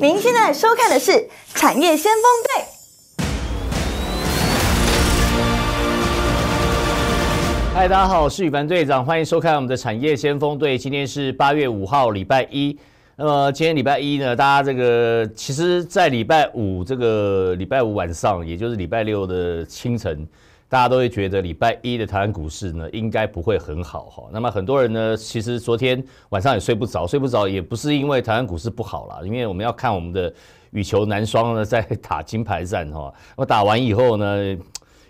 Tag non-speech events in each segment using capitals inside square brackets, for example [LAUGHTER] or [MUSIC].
您现在收看的是《产业先锋队》。嗨，大家好，我是宇凡队长，欢迎收看我们的《产业先锋队》。今天是八月五号，礼拜一。那么今天礼拜一呢？大家这个其实在礼拜五这个礼拜五晚上，也就是礼拜六的清晨。大家都会觉得礼拜一的台湾股市呢，应该不会很好哈。那么很多人呢，其实昨天晚上也睡不着，睡不着也不是因为台湾股市不好啦，因为我们要看我们的羽球男双呢在 [LAUGHS] 打金牌战哈。我打完以后呢，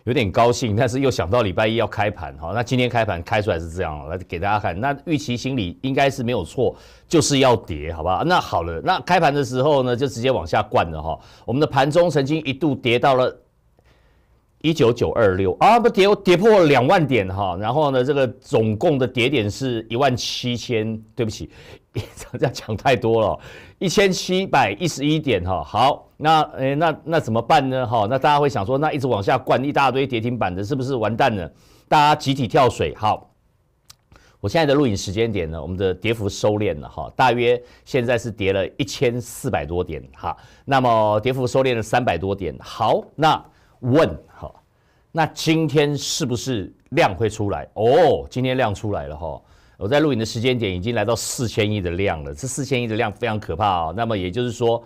有点高兴，但是又想到礼拜一要开盘哈。那今天开盘开出来是这样，来给大家看。那预期心理应该是没有错，就是要跌，好吧？那好了，那开盘的时候呢，就直接往下灌了哈。我们的盘中曾经一度跌到了。一九九二六啊，不跌跌破两万点哈，然后呢，这个总共的跌点是一万七千，对不起，[LAUGHS] 这样讲太多了，一千七百一十一点哈。好，那诶，那那怎么办呢？哈，那大家会想说，那一直往下灌一大堆跌停板的，是不是完蛋了？大家集体跳水。好，我现在的录影时间点呢，我们的跌幅收敛了哈，大约现在是跌了一千四百多点哈。那么跌幅收敛了三百多点。好，那问。那今天是不是量会出来？哦，今天量出来了哈！我在录影的时间点已经来到四千亿的量了，这四千亿的量非常可怕啊！那么也就是说，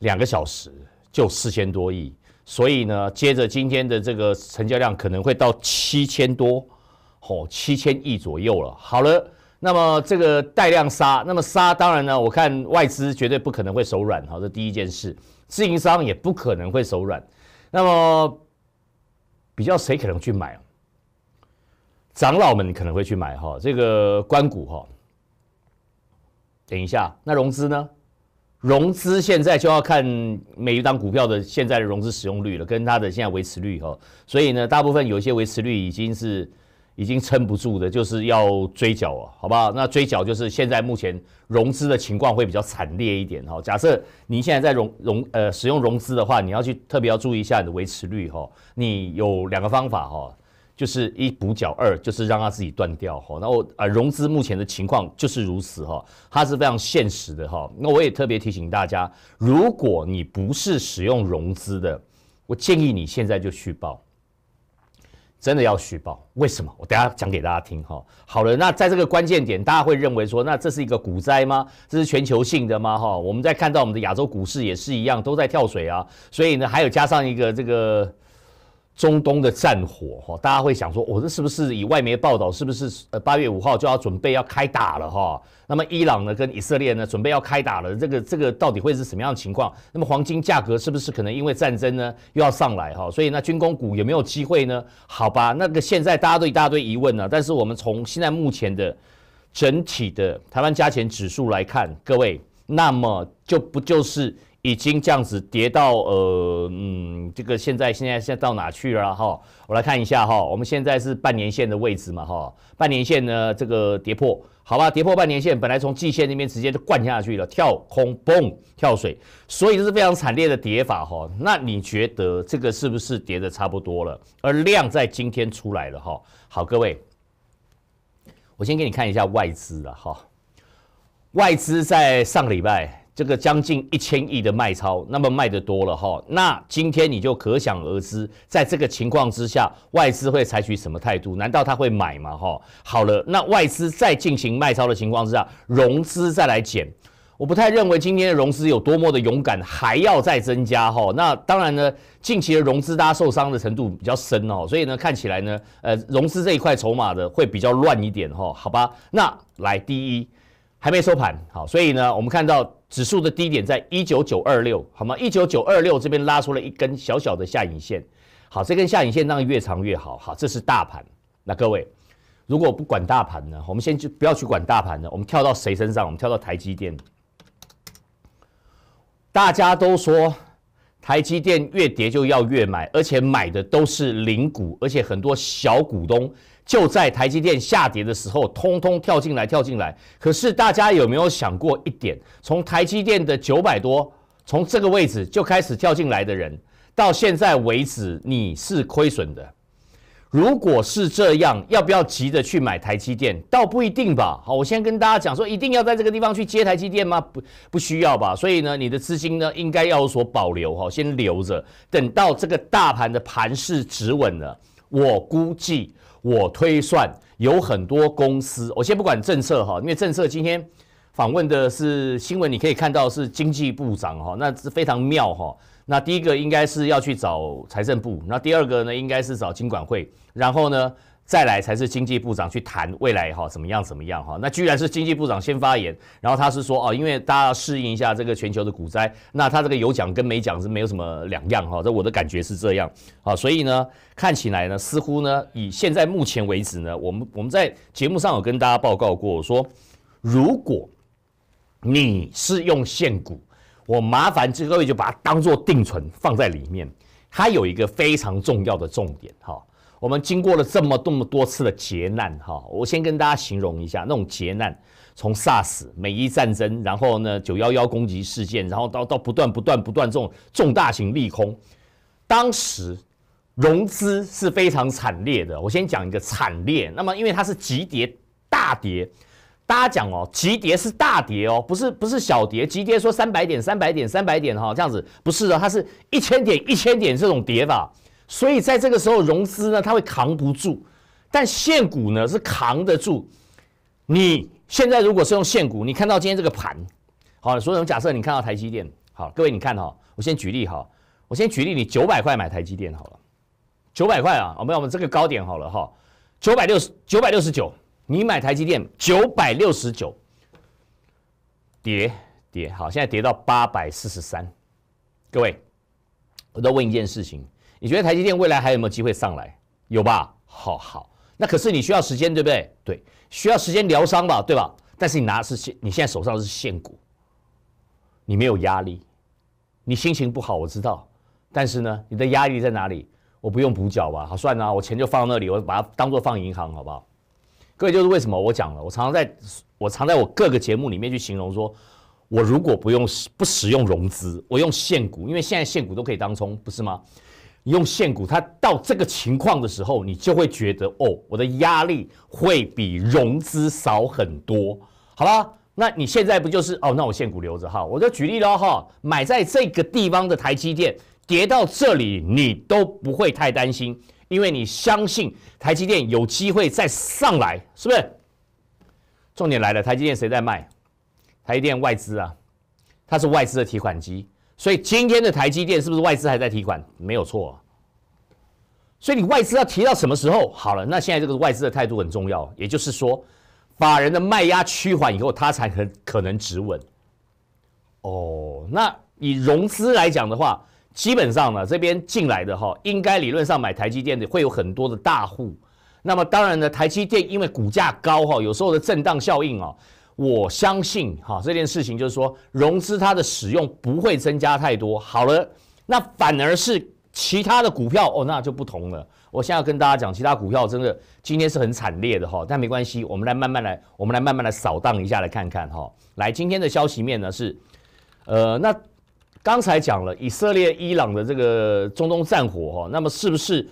两个小时就四千多亿，所以呢，接着今天的这个成交量可能会到七千多，哦，七千亿左右了。好了，那么这个带量杀，那么杀当然呢，我看外资绝对不可能会手软哈，这第一件事，自营商也不可能会手软，那么。比较谁可能去买？长老们可能会去买哈，这个关谷哈。等一下，那融资呢？融资现在就要看每一张股票的现在的融资使用率了，跟它的现在维持率哈。所以呢，大部分有一些维持率已经是。已经撑不住的，就是要追缴啊，好不好？那追缴就是现在目前融资的情况会比较惨烈一点哈。假设你现在在融融呃使用融资的话，你要去特别要注意一下你的维持率哈。你有两个方法哈，就是一补缴，二就是让它自己断掉哈。那我啊融资目前的情况就是如此哈，它是非常现实的哈。那我也特别提醒大家，如果你不是使用融资的，我建议你现在就续报。真的要虚报？为什么？我等下讲给大家听哈。好了，那在这个关键点，大家会认为说，那这是一个股灾吗？这是全球性的吗？哈，我们在看到我们的亚洲股市也是一样，都在跳水啊。所以呢，还有加上一个这个。中东的战火哈，大家会想说，我这是不是以外媒报道，是不是呃八月五号就要准备要开打了哈？那么伊朗呢跟以色列呢准备要开打了，这个这个到底会是什么样的情况？那么黄金价格是不是可能因为战争呢又要上来哈？所以那军工股有没有机会呢？好吧，那个现在大家都一大堆疑问呢，但是我们从现在目前的整体的台湾加权指数来看，各位，那么就不就是。已经这样子跌到呃，嗯，这个现在现在现在到哪去了哈？我来看一下哈，我们现在是半年线的位置嘛哈？半年线呢，这个跌破，好吧？跌破半年线，本来从季线那边直接就灌下去了，跳空嘣跳水，所以这是非常惨烈的跌法哈。那你觉得这个是不是跌的差不多了？而量在今天出来了哈。好，各位，我先给你看一下外资了哈，外资在上个礼拜。这个将近一千亿的卖超，那么卖的多了哈，那今天你就可想而知，在这个情况之下，外资会采取什么态度？难道他会买吗？哈，好了，那外资再进行卖超的情况之下，融资再来减，我不太认为今天的融资有多么的勇敢，还要再增加哈。那当然呢，近期的融资大家受伤的程度比较深哦，所以呢，看起来呢，呃，融资这一块筹码的会比较乱一点哈，好吧？那来第一还没收盘，好，所以呢，我们看到。指数的低点在一九九二六，好吗？一九九二六这边拉出了一根小小的下影线，好，这根下影线然越长越好。好，这是大盘。那各位，如果不管大盘呢？我们先去不要去管大盘呢，我们跳到谁身上？我们跳到台积电。大家都说。台积电越跌就要越买，而且买的都是零股，而且很多小股东就在台积电下跌的时候，通通跳进来，跳进来。可是大家有没有想过一点？从台积电的九百多，从这个位置就开始跳进来的人，到现在为止，你是亏损的。如果是这样，要不要急着去买台积电？倒不一定吧。好，我先跟大家讲说，一定要在这个地方去接台积电吗？不，不需要吧。所以呢，你的资金呢，应该要有所保留，哈，先留着，等到这个大盘的盘势止稳了，我估计，我推算，有很多公司，我先不管政策，哈，因为政策今天访问的是新闻，你可以看到是经济部长，哈，那是非常妙，哈。那第一个应该是要去找财政部，那第二个呢，应该是找经管会。然后呢，再来才是经济部长去谈未来哈，怎么样怎么样哈？那居然是经济部长先发言，然后他是说哦，因为大家要适应一下这个全球的股灾，那他这个有讲跟没讲是没有什么两样哈。这我的感觉是这样啊，所以呢，看起来呢，似乎呢，以现在目前为止呢，我们我们在节目上有跟大家报告过说，如果你是用现股，我麻烦各位就把它当做定存放在里面，它有一个非常重要的重点哈。我们经过了这么多么多次的劫难，哈，我先跟大家形容一下那种劫难，从 SARS、美伊战争，然后呢九幺幺攻击事件，然后到到不断不断不断这种重大型利空，当时融资是非常惨烈的。我先讲一个惨烈，那么因为它是急跌大跌，大家讲哦，急跌是大跌哦，不是不是小跌，急跌说三百点三百点三百点哈，这样子不是的，它是一千点一千点这种跌法。所以在这个时候融资呢，它会扛不住，但现股呢是扛得住。你现在如果是用现股，你看到今天这个盘，好，所以假设你看到台积电，好，各位你看哈，我先举例哈，我先举例，你九百块买台积电好了，九百块啊，我没有，我们这个高点好了哈，九百六十九百六十九，你买台积电九百六十九，跌跌好，现在跌到八百四十三，各位，我再问一件事情。你觉得台积电未来还有没有机会上来？有吧？好，好，那可是你需要时间，对不对？对，需要时间疗伤吧，对吧？但是你拿的是现，你现在手上是现股，你没有压力，你心情不好，我知道。但是呢，你的压力在哪里？我不用补缴吧？好算啊，我钱就放那里，我把它当做放银行，好不好？各位就是为什么我讲了，我常常在我常在我各个节目里面去形容说，我如果不用不使用融资，我用现股，因为现在现股都可以当冲，不是吗？用现股，它到这个情况的时候，你就会觉得哦，我的压力会比融资少很多。好了，那你现在不就是哦？那我现股留着哈，我就举例了哈，买在这个地方的台积电跌到这里，你都不会太担心，因为你相信台积电有机会再上来，是不是？重点来了，台积电谁在卖？台积电外资啊，它是外资的提款机。所以今天的台积电是不是外资还在提款？没有错。所以你外资要提到什么时候？好了，那现在这个外资的态度很重要，也就是说，法人的卖压趋缓以后，它才可可能止稳。哦，那以融资来讲的话，基本上呢，这边进来的哈，应该理论上买台积电的会有很多的大户。那么当然呢，台积电因为股价高哈，有时候的震荡效应哦，我相信哈这件事情，就是说融资它的使用不会增加太多。好了，那反而是其他的股票哦，那就不同了。我现在要跟大家讲，其他股票真的今天是很惨烈的哈，但没关系，我们来慢慢来，我们来慢慢来扫荡一下，来看看哈。来，今天的消息面呢是，呃，那刚才讲了以色列伊朗的这个中东战火哈，那么是不是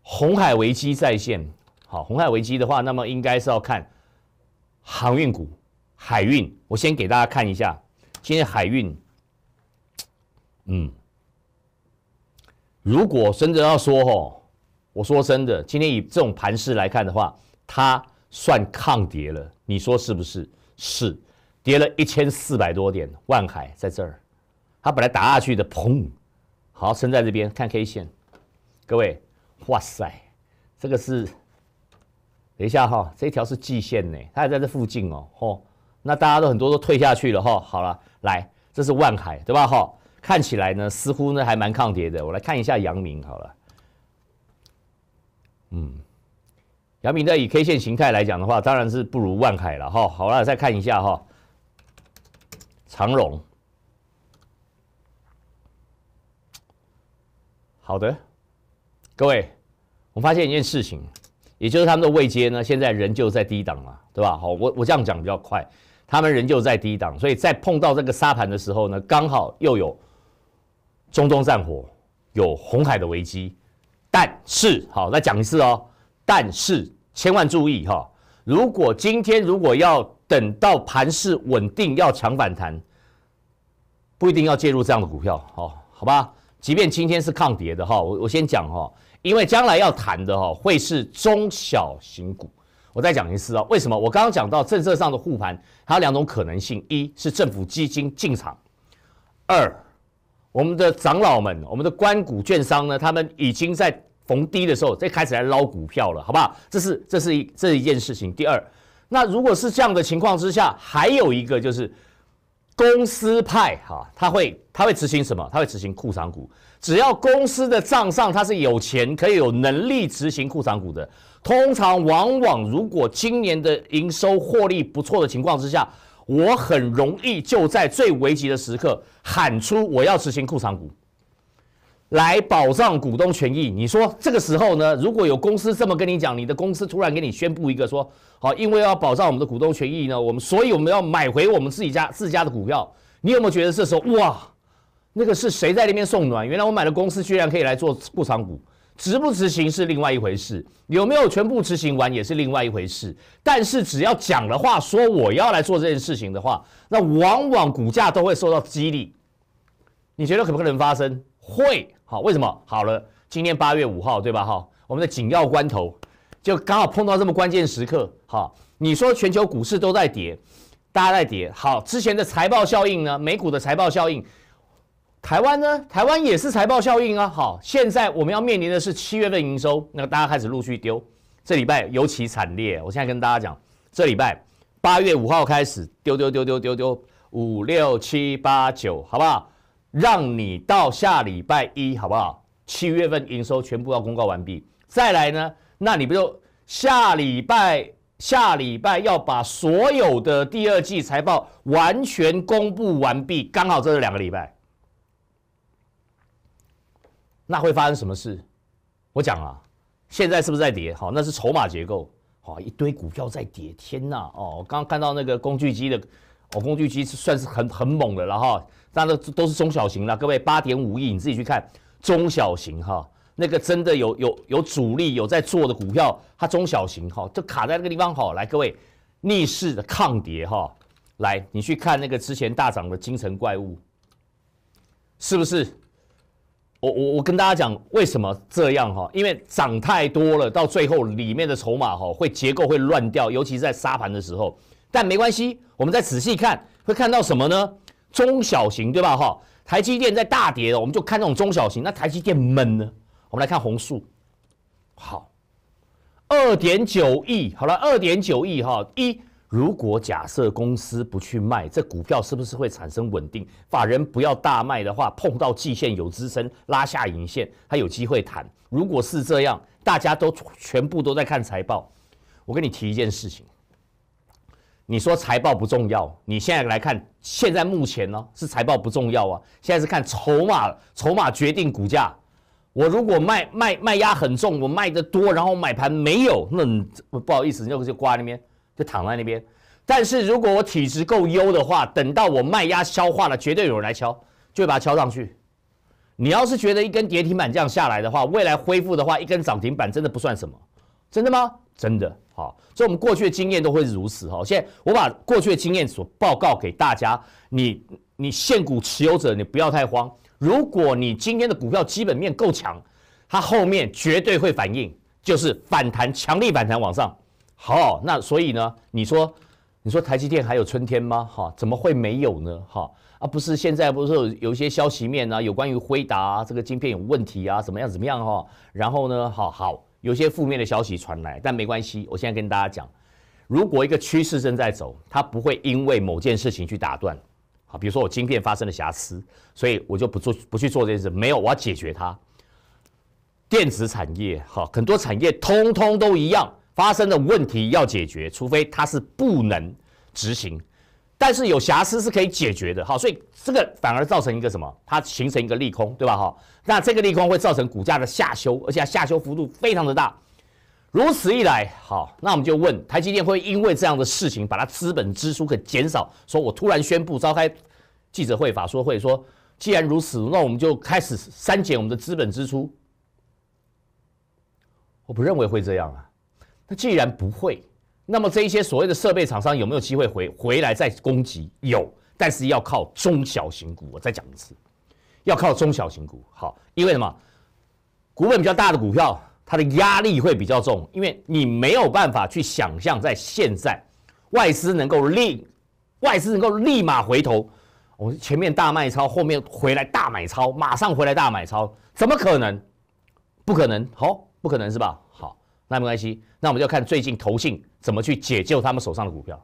红海危机再现？好，红海危机的话，那么应该是要看。航运股，海运，我先给大家看一下。今天海运，嗯，如果真的要说哦，我说真的，今天以这种盘势来看的话，它算抗跌了，你说是不是？是，跌了一千四百多点，万海在这儿，它本来打下去的，砰，好，伸在这边看 K 线，各位，哇塞，这个是。等一下哈，这条是季线呢，它还在这附近哦。嚯，那大家都很多都退下去了哈。好了，来，这是万海对吧？哈，看起来呢似乎呢还蛮抗跌的。我来看一下阳明好了。嗯，阳明在以 K 线形态来讲的话，当然是不如万海了哈。好了，再看一下哈，长荣。好的，各位，我发现一件事情。也就是他们的位阶呢，现在仍旧在低档嘛，对吧？好，我我这样讲比较快，他们仍旧在低档，所以在碰到这个沙盘的时候呢，刚好又有中东战火，有红海的危机，但是好，再讲一次哦，但是千万注意哈，如果今天如果要等到盘势稳定要强反弹，不一定要介入这样的股票，好好吧？即便今天是抗跌的哈，我我先讲哈。因为将来要谈的哈，会是中小型股。我再讲一次啊，为什么？我刚刚讲到政策上的护盘，还有两种可能性：一是政府基金进场；二，我们的长老们、我们的官股券商呢，他们已经在逢低的时候在开始来捞股票了，好不好？这是这是一这一件事情。第二，那如果是这样的情况之下，还有一个就是。公司派哈，他会他会执行什么？他会执行库藏股。只要公司的账上他是有钱，可以有能力执行库藏股的，通常往往如果今年的营收获利不错的情况之下，我很容易就在最危急的时刻喊出我要执行库藏股。来保障股东权益。你说这个时候呢，如果有公司这么跟你讲，你的公司突然给你宣布一个说，好，因为要保障我们的股东权益呢，我们所以我们要买回我们自己家自家的股票。你有没有觉得这时候哇，那个是谁在那边送暖？原来我买的公司居然可以来做补偿股，执不执行是另外一回事，有没有全部执行完也是另外一回事。但是只要讲的话，说我要来做这件事情的话，那往往股价都会受到激励。你觉得可不可能发生？会。好，为什么好了？今天八月五号，对吧？哈，我们的紧要关头，就刚好碰到这么关键时刻。哈，你说全球股市都在跌，大家在跌。好，之前的财报效应呢？美股的财报效应，台湾呢？台湾也是财报效应啊。好，现在我们要面临的是七月份营收，那大家开始陆续丢，这礼拜尤其惨烈。我现在跟大家讲，这礼拜八月五号开始丢丢丢丢丢丢五六七八九，好不好？让你到下礼拜一好不好？七月份营收全部要公告完毕，再来呢，那你不就下礼拜下礼拜要把所有的第二季财报完全公布完毕？刚好这是两个礼拜，那会发生什么事？我讲啊，现在是不是在跌？好，那是筹码结构，好一堆股票在跌，天哪！哦，我刚刚看到那个工具机的，哦，工具机是算是很很猛的了哈。那都都是中小型了，各位八点五亿，你自己去看中小型哈，那个真的有有有主力有在做的股票，它中小型哈就卡在那个地方哈。来，各位逆势的抗跌哈，来你去看那个之前大涨的金城怪物，是不是？我我我跟大家讲为什么这样哈，因为涨太多了，到最后里面的筹码哈会结构会乱掉，尤其是在沙盘的时候。但没关系，我们再仔细看会看到什么呢？中小型对吧？哈，台积电在大跌了，我们就看这种中小型。那台积电闷呢？我们来看红素，好，二点九亿，好了，二点九亿哈。一，如果假设公司不去卖这股票，是不是会产生稳定？法人不要大卖的话，碰到季线有支撑，拉下影线，它有机会弹。如果是这样，大家都全部都在看财报。我跟你提一件事情。你说财报不重要，你现在来看，现在目前呢是财报不重要啊，现在是看筹码，筹码决定股价。我如果卖卖卖压很重，我卖的多，然后买盘没有，那你不好意思，那就就挂那边，就躺在那边。但是如果我体质够优的话，等到我卖压消化了，绝对有人来敲，就会把它敲上去。你要是觉得一根跌停板这样下来的话，未来恢复的话，一根涨停板真的不算什么。真的吗？真的好，所以我们过去的经验都会如此哈。现在我把过去的经验所报告给大家，你你现股持有者，你不要太慌。如果你今天的股票基本面够强，它后面绝对会反应，就是反弹，强力反弹往上。好，那所以呢，你说你说台积电还有春天吗？哈，怎么会没有呢？哈啊，不是现在不是有有一些消息面呢，有关于辉达这个晶片有问题啊，怎么样怎么样哈？然后呢，好好。有些负面的消息传来，但没关系。我现在跟大家讲，如果一个趋势正在走，它不会因为某件事情去打断。好，比如说我晶片发生了瑕疵，所以我就不做，不去做这件事。没有，我要解决它。电子产业哈，很多产业通通都一样，发生的问题要解决，除非它是不能执行。但是有瑕疵是可以解决的，好，所以这个反而造成一个什么？它形成一个利空，对吧？哈，那这个利空会造成股价的下修，而且下修幅度非常的大。如此一来，好，那我们就问，台积电会因为这样的事情，把它资本支出给减少？说我突然宣布召开记者会、法说会，说既然如此，那我们就开始删减我们的资本支出。我不认为会这样啊。那既然不会。那么这一些所谓的设备厂商有没有机会回回来再攻击？有，但是要靠中小型股。我再讲一次，要靠中小型股。好，因为什么？股本比较大的股票，它的压力会比较重，因为你没有办法去想象，在现在外资能够立，外资能够立马回头，我们前面大卖超，后面回来大买超，马上回来大买超，怎么可能？不可能，好，不可能是吧？那没关系，那我们就看最近投信怎么去解救他们手上的股票，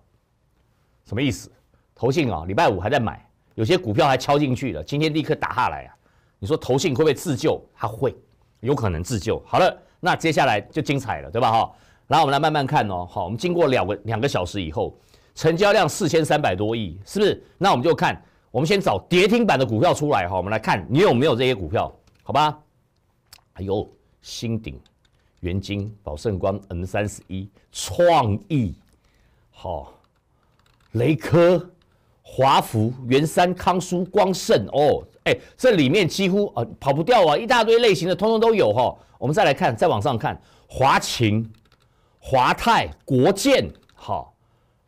什么意思？投信啊，礼拜五还在买，有些股票还敲进去了，今天立刻打下来啊？你说投信会不会自救？它会，有可能自救。好了，那接下来就精彩了，对吧？哈，然后我们来慢慢看哦。好，我们经过两个两个小时以后，成交量四千三百多亿，是不是？那我们就看，我们先找跌停板的股票出来哈，我们来看你有没有这些股票，好吧？哎呦，新顶。元金、宝盛光、N 三十一、创意，好，雷科、华福、元山、康舒、光盛哦，哎，这里面几乎啊跑不掉啊，一大堆类型的，通通都有哈。我们再来看，再往上看，华擎、华泰、国建，好，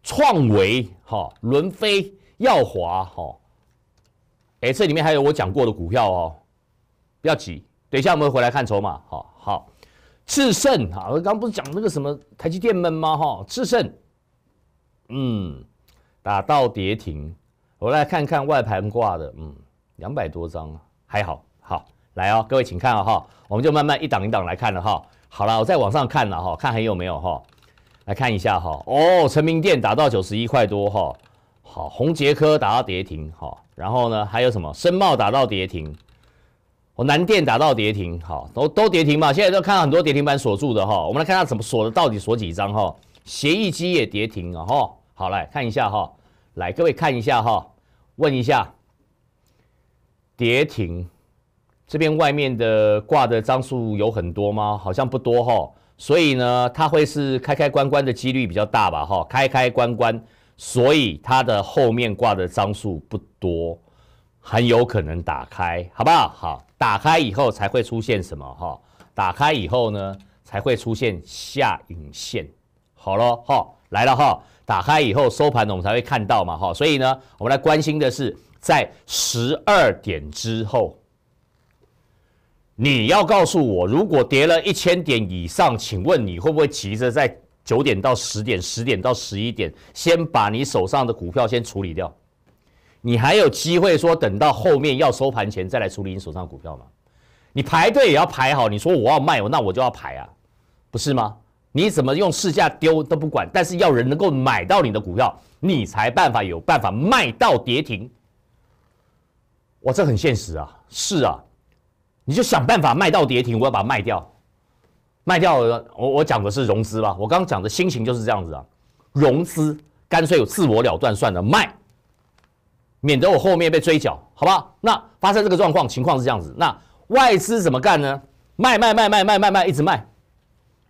创维，好，伦飞、耀华，好，哎，这里面还有我讲过的股票哦，不要急，等一下我们回来看筹码，好好。致胜哈，我刚刚不是讲那个什么台积电闷吗？哈，制胜，嗯，打到跌停。我来看看外盘挂的，嗯，两百多张，还好。好，来哦，各位请看啊，哈，我们就慢慢一档一档来看了哈。好了，我在网上看了哈，看还有没有哈？来看一下哈，哦，成明电打到九十一块多哈，好，宏杰科打到跌停，哈，然后呢还有什么？森茂打到跌停。我南电打到跌停，好，都都跌停嘛，现在都看到很多跌停板锁住的哈，我们来看它怎么锁的，到底锁几张哈？协议机也跌停了哈，好来看一下哈，来各位看一下哈，问一下，跌停这边外面的挂的张数有很多吗？好像不多哈，所以呢，它会是开开关关的几率比较大吧哈，开开关关，所以它的后面挂的张数不多。很有可能打开，好不好？好，打开以后才会出现什么？哈，打开以后呢，才会出现下影线。好了，哈，来了哈，打开以后收盘我们才会看到嘛，哈。所以呢，我们来关心的是，在十二点之后，你要告诉我，如果跌了一千点以上，请问你会不会急着在九点到十点、十点到十一点，先把你手上的股票先处理掉？你还有机会说等到后面要收盘前再来处理你手上股票吗？你排队也要排好。你说我要卖，那我就要排啊，不是吗？你怎么用市价丢都不管？但是要人能够买到你的股票，你才办法有办法卖到跌停。哇，这很现实啊！是啊，你就想办法卖到跌停。我要把它卖掉，卖掉。我我讲的是融资吧？我刚讲的心情就是这样子啊，融资干脆有自我了断算了，卖。免得我后面被追缴，好不好？那发生这个状况，情况是这样子。那外资怎么干呢？卖卖卖卖卖卖卖，一直卖。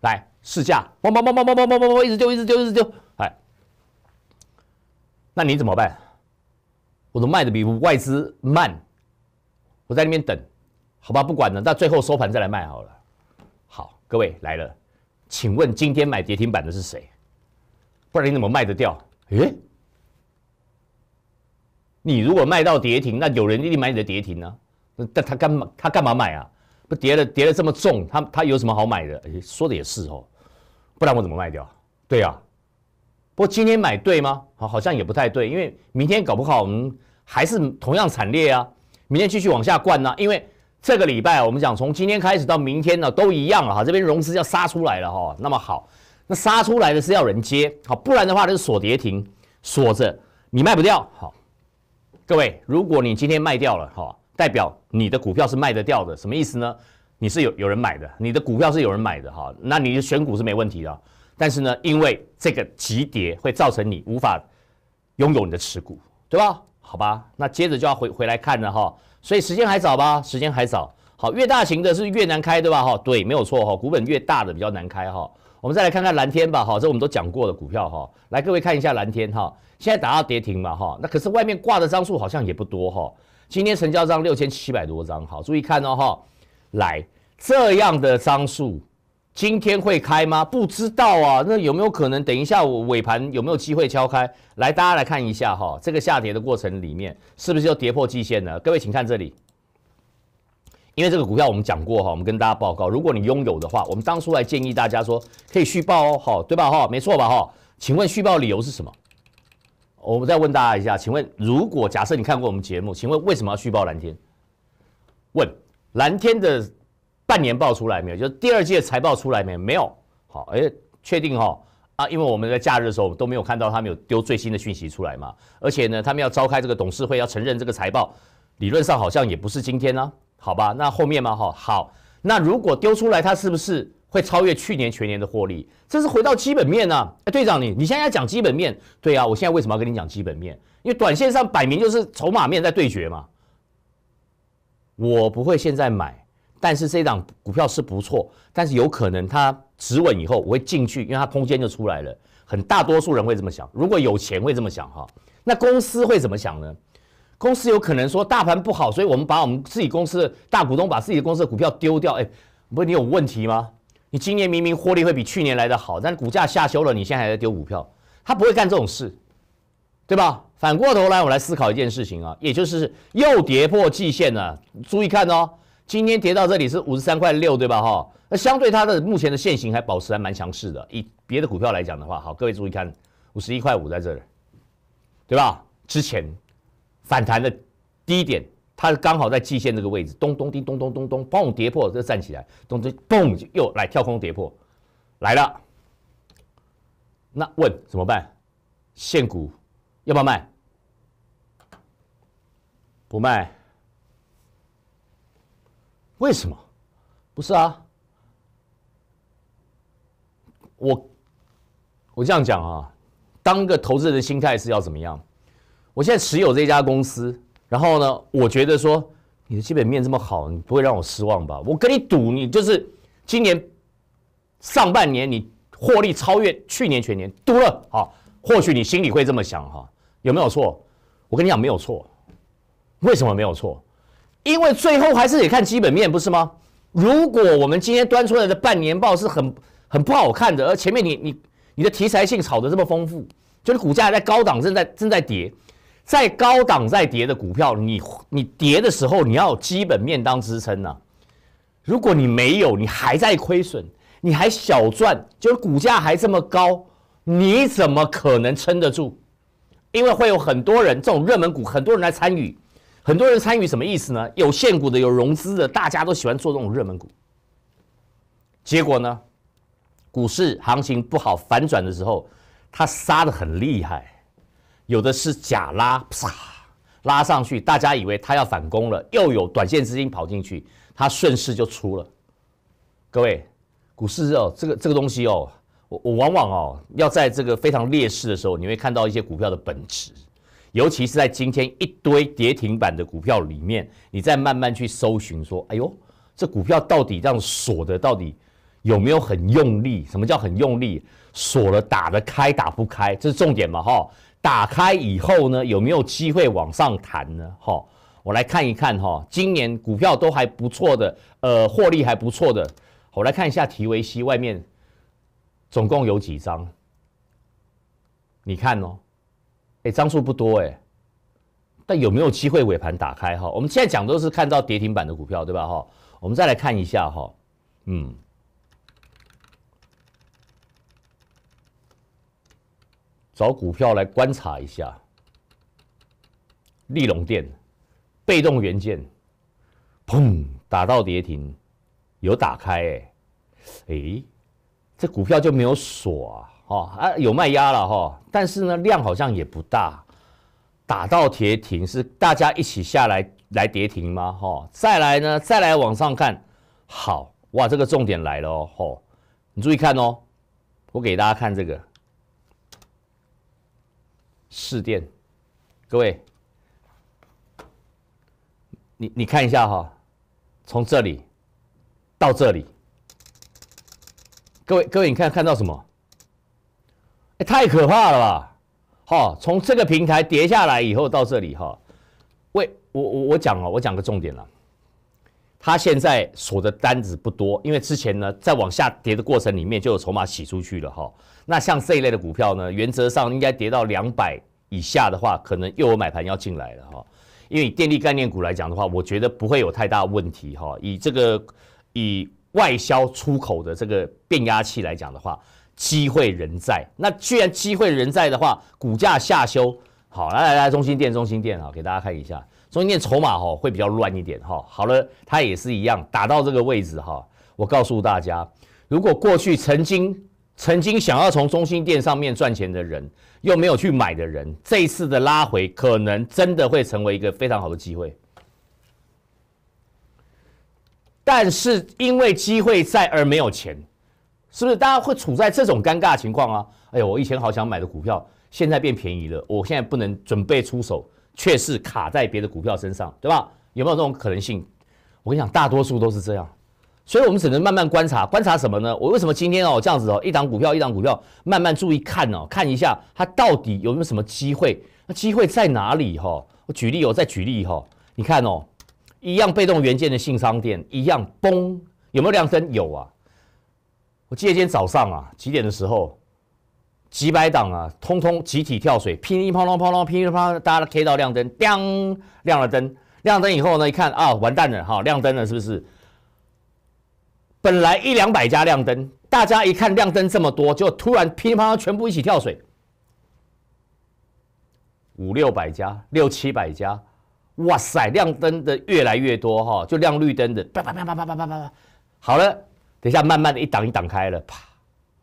来试价，嘣嘣嘣嘣嘣嘣嘣嘣，一直丢，一直丢，一直丢。哎，那你怎么办？我都卖的比外资慢，我在那边等，好吧？不管了，那最后收盘再来卖好了。好，各位来了，请问今天买跌停板的是谁？不然你怎么卖得掉？诶？你如果卖到跌停，那有人一定买你的跌停呢？那但他干嘛？他干嘛买啊？不跌了跌了这么重，他他有什么好买的？哎，说的也是哦，不然我怎么卖掉？对呀。不过今天买对吗？好，好像也不太对，因为明天搞不好我们还是同样惨烈啊。明天继续往下灌呢？因为这个礼拜我们讲从今天开始到明天呢都一样了哈，这边融资要杀出来了哈。那么好，那杀出来的是要人接好，不然的话就是锁跌停，锁着你卖不掉好。各位，如果你今天卖掉了哈，代表你的股票是卖得掉的，什么意思呢？你是有有人买的，你的股票是有人买的哈，那你的选股是没问题的。但是呢，因为这个级跌会造成你无法拥有你的持股，对吧？好吧，那接着就要回回来看了哈。所以时间还早吧？时间还早。好，越大型的是越难开，对吧？哈，对，没有错哈，股本越大的比较难开哈。我们再来看看蓝天吧，哈，这我们都讲过的股票，哈，来各位看一下蓝天，哈，现在打到跌停嘛，哈，那可是外面挂的张数好像也不多，哈，今天成交张六千七百多张，好，注意看哦，哈，来这样的张数，今天会开吗？不知道啊，那有没有可能等一下我尾盘有没有机会敲开？来，大家来看一下哈，这个下跌的过程里面是不是要跌破季线呢？各位请看这里。因为这个股票我们讲过哈，我们跟大家报告，如果你拥有的话，我们当初还建议大家说可以续报哦，好对吧哈？没错吧哈？请问续报理由是什么？我们再问大家一下，请问如果假设你看过我们节目，请问为什么要续报蓝天？问蓝天的半年报出来没有？就是第二届财报出来没？没有。好，哎，确定哈？啊，因为我们在假日的时候，我们都没有看到他们有丢最新的讯息出来嘛。而且呢，他们要召开这个董事会，要承认这个财报，理论上好像也不是今天呢。好吧，那后面嘛哈好，那如果丢出来，它是不是会超越去年全年的获利？这是回到基本面呢？哎，队长，你你现在要讲基本面？对啊，我现在为什么要跟你讲基本面？因为短线上摆明就是筹码面在对决嘛。我不会现在买，但是这档股票是不错，但是有可能它止稳以后我会进去，因为它空间就出来了。很大多数人会这么想，如果有钱会这么想哈。那公司会怎么想呢？公司有可能说大盘不好，所以我们把我们自己公司的大股东把自己的公司的股票丢掉。哎，不，是你有问题吗？你今年明明获利会比去年来的好，但是股价下修了，你现在还在丢股票，他不会干这种事，对吧？反过头来，我来思考一件事情啊，也就是又跌破季线了。注意看哦，今天跌到这里是五十三块六，对吧？哈，那相对它的目前的线型还保持还蛮强势的。以别的股票来讲的话，好，各位注意看，五十一块五在这里，对吧？之前。反弹的低点，它刚好在季线这个位置，咚咚叮咚咚咚咚，嘣跌破，这站起来，咚咚嘣又来跳空跌破，来了。那问怎么办？现股要不要卖？不卖。为什么？不是啊。我我这样讲啊，当个投资人的心态是要怎么样？我现在持有这家公司，然后呢，我觉得说你的基本面这么好，你不会让我失望吧？我跟你赌，你就是今年上半年你获利超越去年全年，赌了啊！或许你心里会这么想哈，有没有错？我跟你讲没有错，为什么没有错？因为最后还是得看基本面，不是吗？如果我们今天端出来的半年报是很很不好看的，而前面你你你的题材性炒得这么丰富，就是股价在高档正在正在跌。在高档再跌的股票，你你跌的时候，你要有基本面当支撑呢。如果你没有，你还在亏损，你还小赚，就是股价还这么高，你怎么可能撑得住？因为会有很多人，这种热门股，很多人来参与，很多人参与什么意思呢？有现股的，有融资的，大家都喜欢做这种热门股。结果呢，股市行情不好反转的时候，它杀的很厉害。有的是假拉，啪拉上去，大家以为他要反攻了，又有短线资金跑进去，他顺势就出了。各位，股市哦，这个这个东西哦，我我往往哦，要在这个非常劣势的时候，你会看到一些股票的本质，尤其是在今天一堆跌停板的股票里面，你再慢慢去搜寻，说，哎呦，这股票到底这样锁的到底有没有很用力？什么叫很用力？锁了打得开打不开，这是重点嘛，哈。打开以后呢，有没有机会往上弹呢？哈，我来看一看哈，今年股票都还不错的，呃，获利还不错的，我来看一下提 v 西外面总共有几张？你看哦，哎，张数不多哎，但有没有机会尾盘打开哈？我们现在讲都是看到跌停板的股票对吧？哈，我们再来看一下哈，嗯。找股票来观察一下，利隆电，被动元件，砰，打到跌停，有打开哎，哎，这股票就没有锁啊，哈啊，有卖压了哈，但是呢量好像也不大，打到跌停是大家一起下来来跌停吗？哈，再来呢，再来往上看，好哇，这个重点来了哦，你注意看哦，我给大家看这个。试电，各位，你你看一下哈，从这里到这里，各位各位，你看看到什么？哎，太可怕了吧！哈，从这个平台跌下来以后到这里哈，喂，我我我讲哦，我讲个重点了。他现在锁的单子不多，因为之前呢，在往下跌的过程里面就有筹码洗出去了哈。那像这一类的股票呢，原则上应该跌到两百以下的话，可能又有买盘要进来了哈。因为电力概念股来讲的话，我觉得不会有太大问题哈。以这个以外销出口的这个变压器来讲的话，机会仍在。那既然机会仍在的话，股价下修，好来来来，中心店中心店啊，给大家看一下。中心店筹码哈会比较乱一点哈，好了，它也是一样打到这个位置哈。我告诉大家，如果过去曾经曾经想要从中心店上面赚钱的人，又没有去买的人，这一次的拉回可能真的会成为一个非常好的机会。但是因为机会在而没有钱，是不是大家会处在这种尴尬情况啊？哎呦，我以前好想买的股票，现在变便宜了，我现在不能准备出手。却是卡在别的股票身上，对吧？有没有这种可能性？我跟你讲，大多数都是这样，所以我们只能慢慢观察。观察什么呢？我为什么今天哦这样子哦一档股票一档股票慢慢注意看哦，看一下它到底有没有什么机会？那机会在哪里？哈，我举例哦，再举例哈，你看哦，一样被动元件的性商店一样崩，有没有量身？有啊，我记得今天早上啊几点的时候。几百档啊，通通集体跳水，噼里啪啦啪啦，噼里啪啦，大家都到亮灯，亮亮了灯，亮灯以后呢，一看啊，完蛋了哈，亮灯了是不是？本来一两百家亮灯，大家一看亮灯这么多，就突然噼里啪啦全部一起跳水，五六百家，六七百家，哇塞，亮灯的越来越多哈，就亮绿灯的，啪啪啪啪啪啪啪啪啪，好了，等一下慢慢的一档一档开了，啪。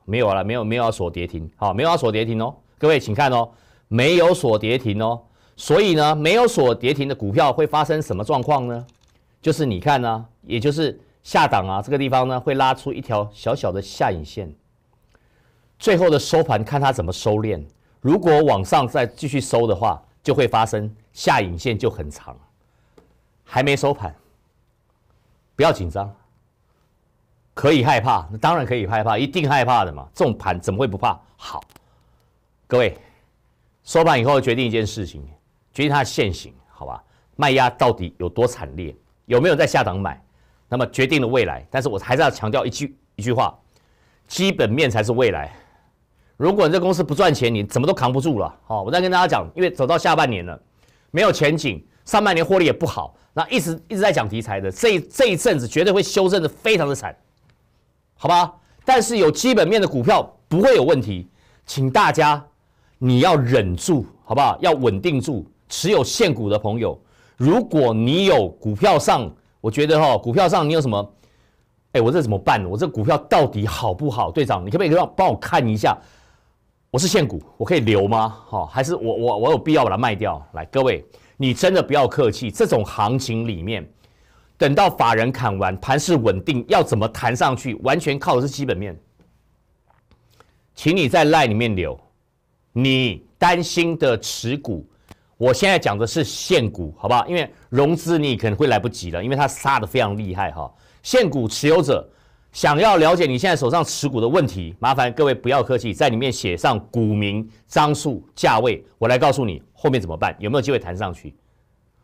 没有了，没有没有要锁跌停，好，没有要锁跌停哦，各位请看哦，没有锁跌停哦，所以呢，没有锁跌停的股票会发生什么状况呢？就是你看呢，也就是下档啊这个地方呢会拉出一条小小的下影线，最后的收盘看它怎么收敛，如果往上再继续收的话，就会发生下影线就很长，还没收盘，不要紧张。可以害怕，那当然可以害怕，一定害怕的嘛。这种盘怎么会不怕？好，各位收盘以后决定一件事情，决定它的现形，好吧？卖压到底有多惨烈？有没有在下档买？那么决定了未来。但是我还是要强调一句 [LAUGHS] 一句话：基本面才是未来。如果你这公司不赚钱，你怎么都扛不住了。好，我再跟大家讲，因为走到下半年了，没有前景，上半年获利也不好，那一直一直在讲题材的，这这一阵子绝对会修正的非常的惨。好吧，但是有基本面的股票不会有问题，请大家你要忍住，好不好？要稳定住持有现股的朋友，如果你有股票上，我觉得哈，股票上你有什么？哎，我这怎么办？我这股票到底好不好？队长，你可不可以帮帮我看一下？我是现股，我可以留吗？好，还是我我我有必要把它卖掉？来，各位，你真的不要客气，这种行情里面。等到法人砍完，盘势稳定，要怎么弹上去？完全靠的是基本面。请你在赖里面留，你担心的持股，我现在讲的是现股，好不好？因为融资你可能会来不及了，因为它杀的非常厉害哈。现股持有者想要了解你现在手上持股的问题，麻烦各位不要客气，在里面写上股名、张数、价位，我来告诉你后面怎么办，有没有机会弹上去？